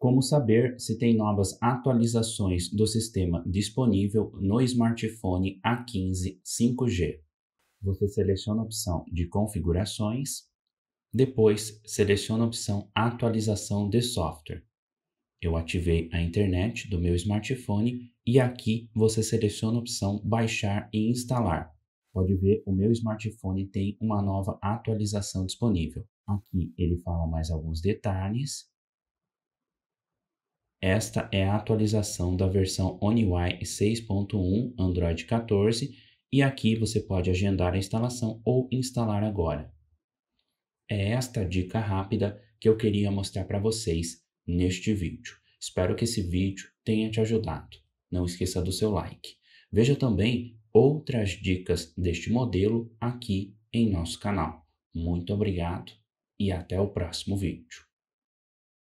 Como saber se tem novas atualizações do sistema disponível no smartphone A15 5G? Você seleciona a opção de configurações, depois seleciona a opção atualização de software. Eu ativei a internet do meu smartphone e aqui você seleciona a opção baixar e instalar. Pode ver, o meu smartphone tem uma nova atualização disponível. Aqui ele fala mais alguns detalhes esta é a atualização da versão ONUI 6.1 Android 14 e aqui você pode agendar a instalação ou instalar agora. É esta dica rápida que eu queria mostrar para vocês neste vídeo. Espero que esse vídeo tenha te ajudado. Não esqueça do seu like. Veja também outras dicas deste modelo aqui em nosso canal. Muito obrigado e até o próximo vídeo.